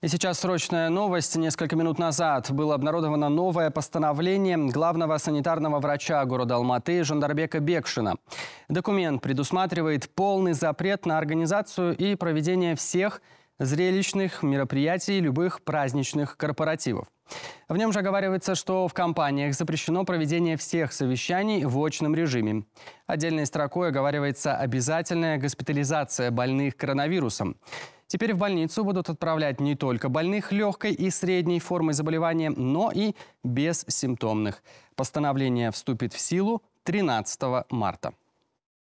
И сейчас срочная новость. Несколько минут назад было обнародовано новое постановление главного санитарного врача города Алматы Жандарбека Бекшина. Документ предусматривает полный запрет на организацию и проведение всех зрелищных мероприятий любых праздничных корпоративов. В нем же оговаривается, что в компаниях запрещено проведение всех совещаний в очном режиме. Отдельной строкой оговаривается обязательная госпитализация больных коронавирусом. Теперь в больницу будут отправлять не только больных легкой и средней формой заболевания, но и бессимптомных. Постановление вступит в силу 13 марта.